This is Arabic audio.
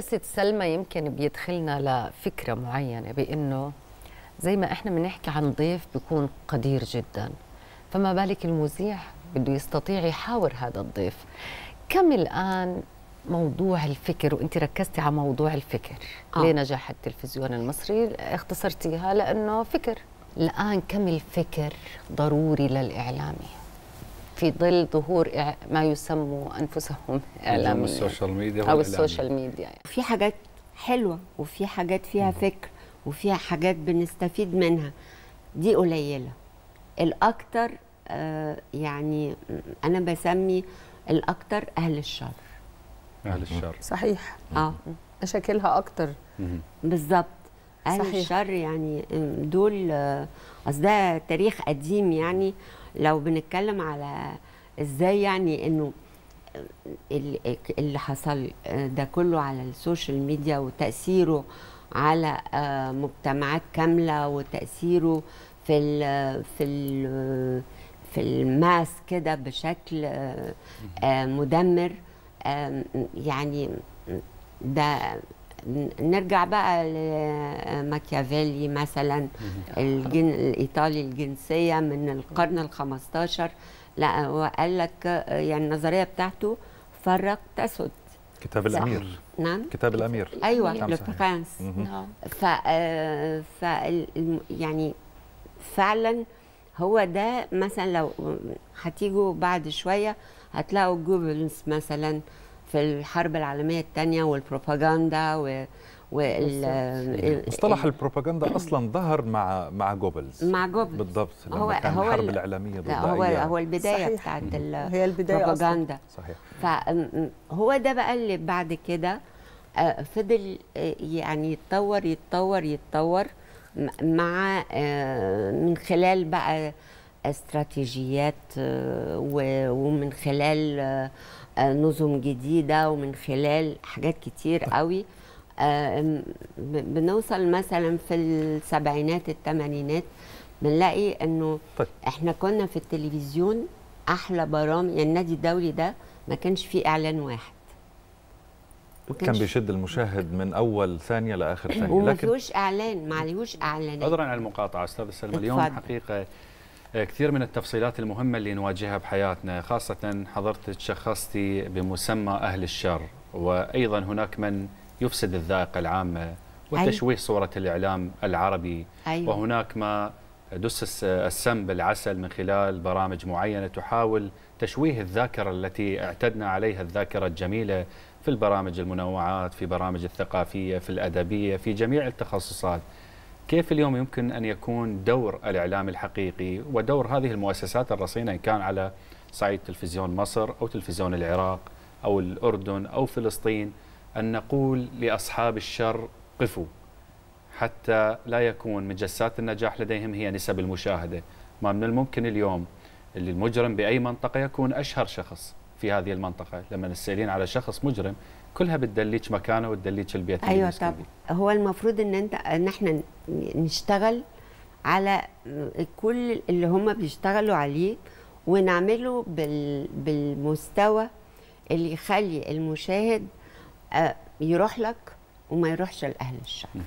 ست سلمى يمكن بيدخلنا لفكره معينه بانه زي ما احنا بنحكي عن ضيف بيكون قدير جدا فما بالك المذيع بده يستطيع يحاور هذا الضيف كم الان موضوع الفكر وانت ركزتي على موضوع الفكر آه. ليه نجاح التلفزيون المصري اختصرتيها لانه فكر الان كم الفكر ضروري للاعلامي في ظل ظهور ما يسموا انفسهم اعلام السوشيال ميديا او السوشيال ميديا يعني. في حاجات حلوه وفي حاجات فيها فكر وفيها حاجات بنستفيد منها دي قليله الاكثر آه، يعني انا بسمي الاكثر اهل الشر اهل الشر صحيح اه مشاكلها اكتر بالظبط اهل صحيح. الشر يعني آه، دول آه، اصل ده تاريخ قديم يعني لو بنتكلم على ازاي يعني انه آه، اللي حصل ده كله على السوشيال ميديا وتاثيره على مجتمعات كامله وتاثيره في الـ في الـ في الماس كده بشكل مدمر يعني ده نرجع بقى لماكيافيلي مثلا الجن الايطالي الجنسيه من القرن ال15 لا هو قال لك يعني النظريه بتاعته فرق تسد كتاب الامير نعم كتاب الامير ايوه لوبرانس نعم،, نعم ف ف يعني فعلا هو ده مثلا لو هتيجوا بعد شويه هتلاقوا جوبلز مثلا في الحرب العالميه الثانيه والبروباغندا و وال مصطلح البروباغندا اصلا ظهر مع مع جوبلز مع جوبلز بالضبط لما هو كان هو الحرب الاعلاميه ضد هو هو البدايه صحيح. بتاعت هي البدايه البروباغندا صحيح فهو ده بقى اللي بعد كده آه، فضل آه، يعني يتطور يتطور يتطور مع آه، من خلال بقى استراتيجيات آه، ومن خلال آه، آه، نظم جديدة ومن خلال حاجات كتير قوي بنوصل مثلا في السبعينات الثمانينات بنلاقي انه طيب. احنا كنا في التلفزيون احلى برامج يعني النادي الدولي ده ما كانش فيه اعلان واحد كان بيشد المشاهد من اول ثانيه لاخر ثانيه وما لكن فيهوش اعلان ما عليهوش اعلانات عذرا على المقاطعه استاذ سلمى اليوم حقيقه كثير من التفصيلات المهمة اللي نواجهها بحياتنا خاصة حضرتك شخصتي بمسمى أهل الشر وأيضا هناك من يفسد الذائقة العامة أيوه. وتشويه أيوة. صورة الإعلام العربي أيوة. وهناك ما دس السم بالعسل من خلال برامج معينة تحاول تشويه الذاكرة التي اعتدنا عليها الذاكرة الجميلة في البرامج المنوعات في برامج الثقافية في الأدبية في جميع التخصصات كيف اليوم يمكن أن يكون دور الإعلام الحقيقي ودور هذه المؤسسات الرصينة إن كان على صعيد تلفزيون مصر أو تلفزيون العراق أو الأردن أو فلسطين أن نقول لأصحاب الشر قفوا حتى لا يكون مجسات النجاح لديهم هي نسب المشاهدة ما من الممكن اليوم اللي المجرم بأي منطقة يكون أشهر شخص في هذه المنطقه لما تسالين على شخص مجرم كلها بتدليك مكانه وتدليك البيت ايوه طب هو المفروض ان انت ان احنا نشتغل على كل اللي هم بيشتغلوا عليه ونعمله بال بالمستوى اللي يخلي المشاهد آه، يروح لك وما يروحش لاهل الشعب نعم.